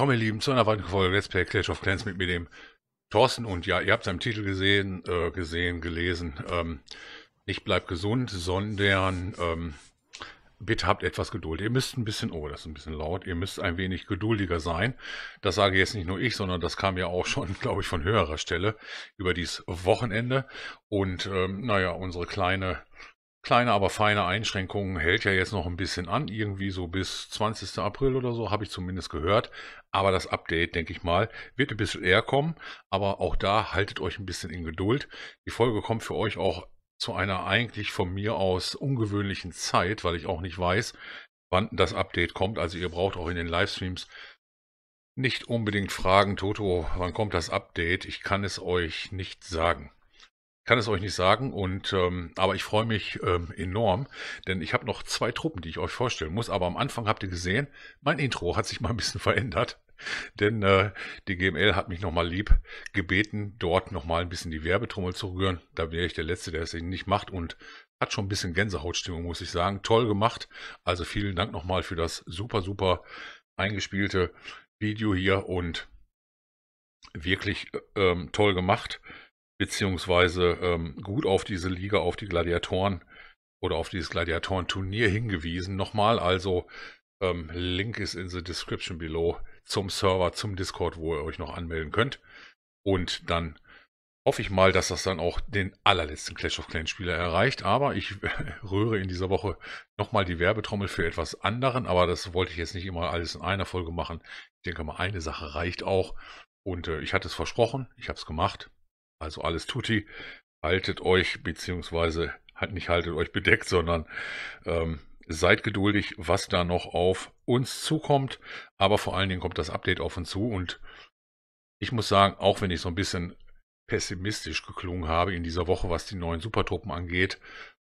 Willkommen, ihr Lieben, zu einer weiteren Folge Let's Play Clash of Clans mit mir, dem Thorsten. Und ja, ihr habt seinen Titel gesehen, äh, gesehen, gelesen. Ähm, nicht bleibt gesund, sondern ähm, bitte habt etwas Geduld. Ihr müsst ein bisschen, oh, das ist ein bisschen laut, ihr müsst ein wenig geduldiger sein. Das sage jetzt nicht nur ich, sondern das kam ja auch schon, glaube ich, von höherer Stelle über dieses Wochenende. Und ähm, naja, unsere kleine Kleine, aber feine Einschränkungen hält ja jetzt noch ein bisschen an, irgendwie so bis 20. April oder so, habe ich zumindest gehört. Aber das Update, denke ich mal, wird ein bisschen eher kommen. Aber auch da haltet euch ein bisschen in Geduld. Die Folge kommt für euch auch zu einer eigentlich von mir aus ungewöhnlichen Zeit, weil ich auch nicht weiß, wann das Update kommt. Also ihr braucht auch in den Livestreams nicht unbedingt fragen, Toto, wann kommt das Update? Ich kann es euch nicht sagen kann es euch nicht sagen. Und ähm, aber ich freue mich ähm, enorm, denn ich habe noch zwei Truppen, die ich euch vorstellen muss. Aber am Anfang habt ihr gesehen, mein Intro hat sich mal ein bisschen verändert. Denn äh, die GML hat mich nochmal lieb gebeten, dort nochmal ein bisschen die Werbetrommel zu rühren. Da wäre ich der Letzte, der es nicht macht. Und hat schon ein bisschen Gänsehautstimmung, muss ich sagen. Toll gemacht. Also vielen Dank nochmal für das super, super eingespielte Video hier und wirklich äh, ähm, toll gemacht beziehungsweise ähm, gut auf diese Liga, auf die Gladiatoren oder auf dieses Gladiatoren-Turnier hingewiesen. Nochmal also, ähm, Link ist in the description below zum Server, zum Discord, wo ihr euch noch anmelden könnt. Und dann hoffe ich mal, dass das dann auch den allerletzten Clash of Clans Spieler erreicht. Aber ich rühre in dieser Woche nochmal die Werbetrommel für etwas anderen. Aber das wollte ich jetzt nicht immer alles in einer Folge machen. Ich denke mal, eine Sache reicht auch. Und äh, ich hatte es versprochen, ich habe es gemacht. Also alles tutti. Haltet euch, beziehungsweise halt nicht haltet euch bedeckt, sondern ähm, seid geduldig, was da noch auf uns zukommt. Aber vor allen Dingen kommt das Update auf uns zu. Und ich muss sagen, auch wenn ich so ein bisschen pessimistisch geklungen habe in dieser Woche, was die neuen Supertruppen angeht,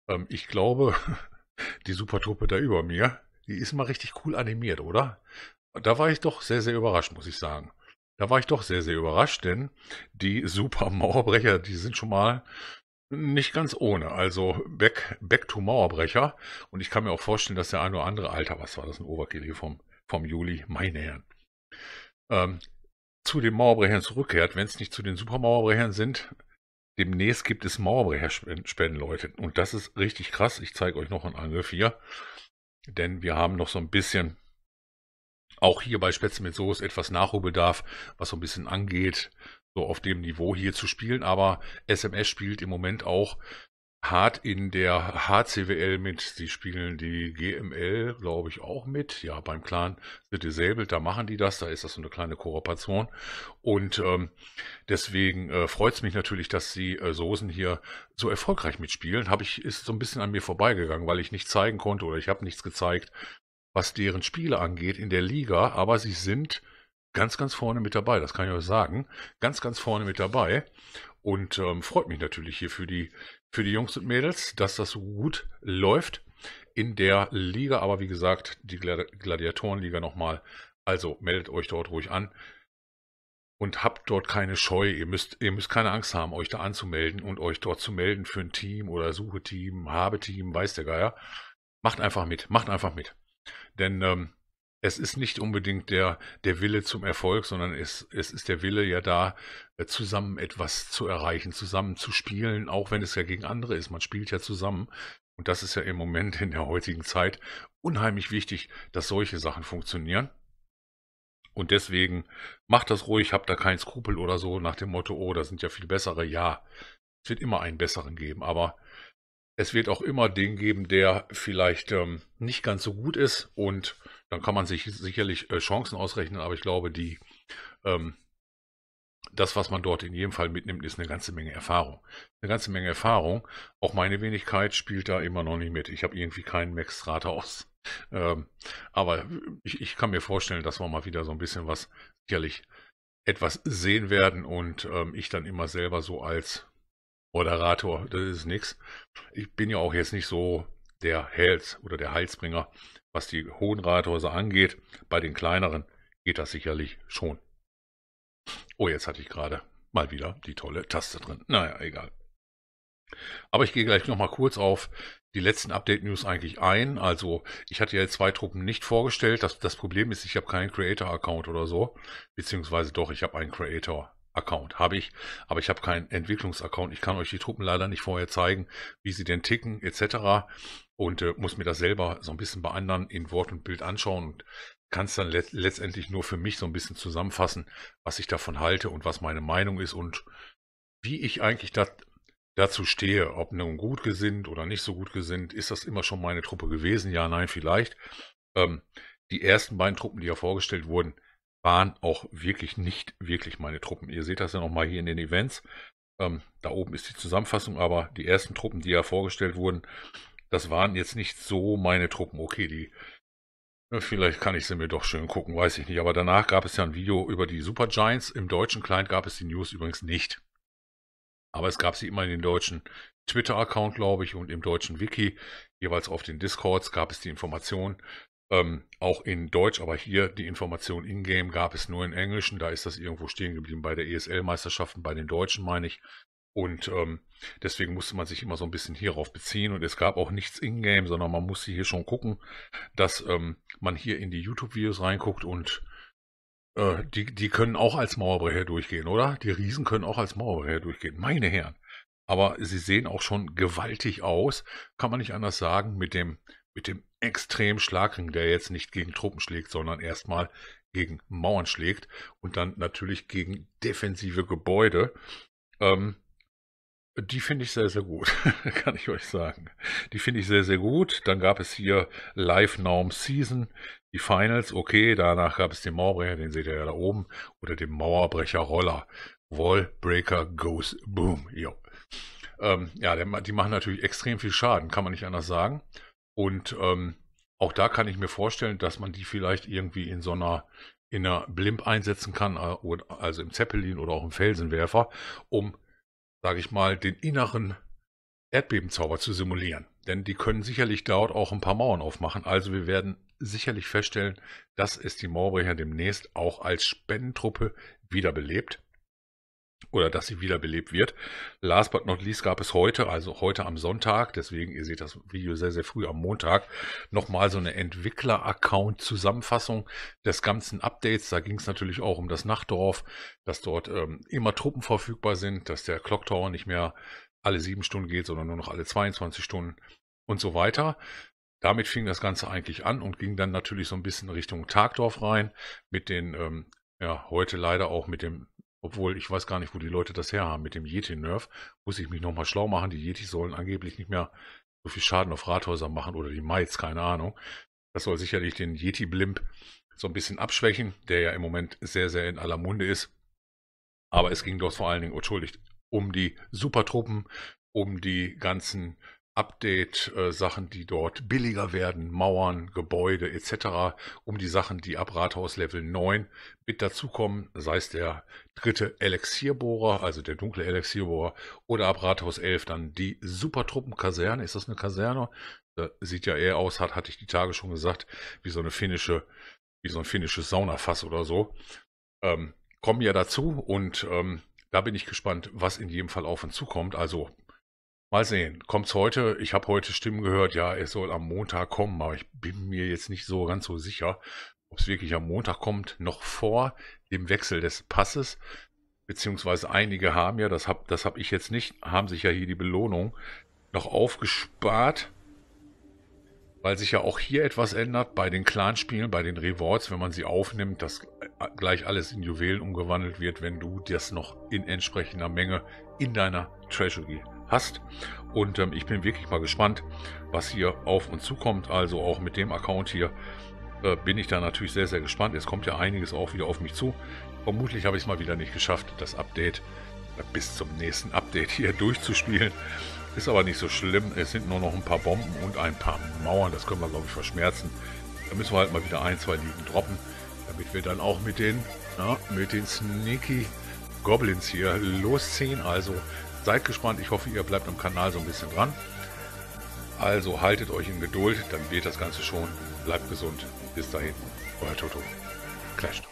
ähm, ich glaube, die Supertruppe da über mir, die ist mal richtig cool animiert, oder? Da war ich doch sehr, sehr überrascht, muss ich sagen. Da war ich doch sehr, sehr überrascht, denn die super Mauerbrecher, die sind schon mal nicht ganz ohne. Also back, back to Mauerbrecher. Und ich kann mir auch vorstellen, dass der eine oder andere, Alter, was war das, ein Overkill hier vom, vom Juli, meine Herren, ähm, zu den Mauerbrechern zurückkehrt, wenn es nicht zu den super Mauerbrechern sind. Demnächst gibt es Mauerbrecher-Spenden, Leute. Und das ist richtig krass. Ich zeige euch noch einen Angriff hier. Denn wir haben noch so ein bisschen auch hier bei Spätzle mit Soße etwas Nachholbedarf, was so ein bisschen angeht, so auf dem Niveau hier zu spielen. Aber SMS spielt im Moment auch hart in der HCWL mit. Sie spielen die GML, glaube ich, auch mit. Ja, beim Clan The Disabled, da machen die das. Da ist das so eine kleine Kooperation. Und ähm, deswegen äh, freut es mich natürlich, dass die äh, Soßen hier so erfolgreich mitspielen. Habe ich, ist so ein bisschen an mir vorbeigegangen, weil ich nicht zeigen konnte oder ich habe nichts gezeigt was deren Spiele angeht in der Liga, aber sie sind ganz, ganz vorne mit dabei, das kann ich euch sagen. Ganz, ganz vorne mit dabei. Und ähm, freut mich natürlich hier für die, für die Jungs und Mädels, dass das so gut läuft in der Liga. Aber wie gesagt, die Gladiatorenliga nochmal. Also meldet euch dort ruhig an und habt dort keine Scheu. Ihr müsst, ihr müsst keine Angst haben, euch da anzumelden und euch dort zu melden für ein Team oder Suche Team, Habe Team, weiß der Geier. Macht einfach mit, macht einfach mit. Denn ähm, es ist nicht unbedingt der, der Wille zum Erfolg, sondern es, es ist der Wille ja da, äh, zusammen etwas zu erreichen, zusammen zu spielen, auch wenn es ja gegen andere ist. Man spielt ja zusammen. Und das ist ja im Moment in der heutigen Zeit unheimlich wichtig, dass solche Sachen funktionieren. Und deswegen macht das ruhig, habt da keinen Skrupel oder so nach dem Motto, oh, da sind ja viel bessere. Ja, es wird immer einen besseren geben, aber es wird auch immer den geben, der vielleicht ähm, nicht ganz so gut ist und dann kann man sich sicherlich äh, Chancen ausrechnen, aber ich glaube, die, ähm, das, was man dort in jedem Fall mitnimmt, ist eine ganze Menge Erfahrung. Eine ganze Menge Erfahrung. Auch meine Wenigkeit spielt da immer noch nicht mit. Ich habe irgendwie keinen Max Rathaus. Ähm, aber ich, ich kann mir vorstellen, dass wir mal wieder so ein bisschen was sicherlich etwas sehen werden und ähm, ich dann immer selber so als Moderator, das ist nichts. Ich bin ja auch jetzt nicht so der Hals oder der Heilsbringer, was die hohen Rathäuser angeht. Bei den kleineren geht das sicherlich schon. Oh, jetzt hatte ich gerade mal wieder die tolle Taste drin. Naja, egal. Aber ich gehe gleich nochmal kurz auf die letzten Update-News eigentlich ein. Also ich hatte ja zwei Truppen nicht vorgestellt. Das, das Problem ist, ich habe keinen Creator-Account oder so. Beziehungsweise doch, ich habe einen Creator. account Account habe ich, aber ich habe keinen Entwicklungsaccount. Ich kann euch die Truppen leider nicht vorher zeigen, wie sie denn ticken etc. Und äh, muss mir das selber so ein bisschen bei anderen in Wort und Bild anschauen und kann es dann let letztendlich nur für mich so ein bisschen zusammenfassen, was ich davon halte und was meine Meinung ist und wie ich eigentlich da dazu stehe. Ob nun gut gesinnt oder nicht so gut gesinnt, ist das immer schon meine Truppe gewesen? Ja, nein, vielleicht. Ähm, die ersten beiden Truppen, die ja vorgestellt wurden, waren auch wirklich nicht wirklich meine Truppen. Ihr seht das ja nochmal hier in den Events. Ähm, da oben ist die Zusammenfassung, aber die ersten Truppen, die ja vorgestellt wurden, das waren jetzt nicht so meine Truppen. Okay, die Vielleicht kann ich sie mir doch schön gucken, weiß ich nicht. Aber danach gab es ja ein Video über die Super Giants. Im deutschen Client gab es die News übrigens nicht. Aber es gab sie immer in den deutschen Twitter-Account, glaube ich, und im deutschen Wiki. Jeweils auf den Discords gab es die Informationen. Ähm, auch in Deutsch, aber hier die Information in-game gab es nur in Englischen. Da ist das irgendwo stehen geblieben bei der ESL-Meisterschaften, bei den Deutschen meine ich. Und ähm, deswegen musste man sich immer so ein bisschen hierauf beziehen. Und es gab auch nichts in-game, sondern man musste hier schon gucken, dass ähm, man hier in die YouTube-Videos reinguckt und äh, die, die können auch als Mauerbrecher durchgehen, oder? Die Riesen können auch als Mauerbrecher durchgehen. Meine Herren. Aber sie sehen auch schon gewaltig aus, kann man nicht anders sagen, mit dem mit dem extremen Schlagring, der jetzt nicht gegen Truppen schlägt, sondern erstmal gegen Mauern schlägt und dann natürlich gegen defensive Gebäude. Ähm, die finde ich sehr, sehr gut, kann ich euch sagen. Die finde ich sehr, sehr gut. Dann gab es hier Live Norm Season, die Finals, okay. Danach gab es den Mauerbrecher, den seht ihr ja da oben, oder den Mauerbrecher Roller. Wallbreaker Goes Boom. Jo. Ähm, ja, die machen natürlich extrem viel Schaden, kann man nicht anders sagen. Und ähm, auch da kann ich mir vorstellen, dass man die vielleicht irgendwie in so einer in einer Blimp einsetzen kann, äh, also im Zeppelin oder auch im Felsenwerfer, um, sage ich mal, den inneren Erdbebenzauber zu simulieren. Denn die können sicherlich dort auch ein paar Mauern aufmachen. Also wir werden sicherlich feststellen, dass es die Mauerbrecher demnächst auch als Spendentruppe wiederbelebt oder dass sie wiederbelebt wird. Last but not least gab es heute, also heute am Sonntag, deswegen, ihr seht das Video sehr, sehr früh am Montag, nochmal so eine Entwickler-Account-Zusammenfassung des ganzen Updates. Da ging es natürlich auch um das Nachtdorf, dass dort ähm, immer Truppen verfügbar sind, dass der Clock Tower nicht mehr alle sieben Stunden geht, sondern nur noch alle 22 Stunden und so weiter. Damit fing das Ganze eigentlich an und ging dann natürlich so ein bisschen Richtung Tagdorf rein mit den ähm, ja, heute leider auch mit dem obwohl, ich weiß gar nicht, wo die Leute das herhaben mit dem Yeti-Nerf. Muss ich mich nochmal schlau machen. Die Yeti sollen angeblich nicht mehr so viel Schaden auf Rathäuser machen oder die Mites, keine Ahnung. Das soll sicherlich den Yeti-Blimp so ein bisschen abschwächen, der ja im Moment sehr, sehr in aller Munde ist. Aber es ging dort vor allen Dingen, oh, entschuldigt, um die Supertruppen, um die ganzen Update-Sachen, äh, die dort billiger werden, Mauern, Gebäude etc., um die Sachen, die ab Rathaus Level 9 mit dazukommen, sei es der dritte Elixierbohrer, also der dunkle Elixierbohrer, oder ab Rathaus 11 dann die Supertruppenkaserne. Ist das eine Kaserne? Das äh, sieht ja eher aus, hat, hatte ich die Tage schon gesagt, wie so eine finnische, wie so ein finnisches Saunafass oder so. Ähm, kommen ja dazu und ähm, da bin ich gespannt, was in jedem Fall auf uns zukommt. Also Mal sehen, kommt's heute? Ich habe heute Stimmen gehört, ja, es soll am Montag kommen, aber ich bin mir jetzt nicht so ganz so sicher, ob es wirklich am Montag kommt, noch vor dem Wechsel des Passes. Beziehungsweise einige haben ja, das habe das hab ich jetzt nicht, haben sich ja hier die Belohnung noch aufgespart, weil sich ja auch hier etwas ändert bei den Clanspielen, bei den Rewards, wenn man sie aufnimmt, dass gleich alles in Juwelen umgewandelt wird, wenn du das noch in entsprechender Menge in deiner Treasury hast. Und ähm, ich bin wirklich mal gespannt, was hier auf uns zukommt. Also auch mit dem Account hier äh, bin ich da natürlich sehr, sehr gespannt. Es kommt ja einiges auch wieder auf mich zu. Vermutlich habe ich es mal wieder nicht geschafft, das Update äh, bis zum nächsten Update hier durchzuspielen. Ist aber nicht so schlimm. Es sind nur noch ein paar Bomben und ein paar Mauern. Das können wir, glaube ich, verschmerzen. Da müssen wir halt mal wieder ein, zwei Ligen droppen, damit wir dann auch mit den, na, mit den Sneaky Goblins hier losziehen. Also Seid gespannt, ich hoffe, ihr bleibt am Kanal so ein bisschen dran. Also haltet euch in Geduld, dann wird das Ganze schon. Bleibt gesund. Bis dahin, euer Toto. Clasht.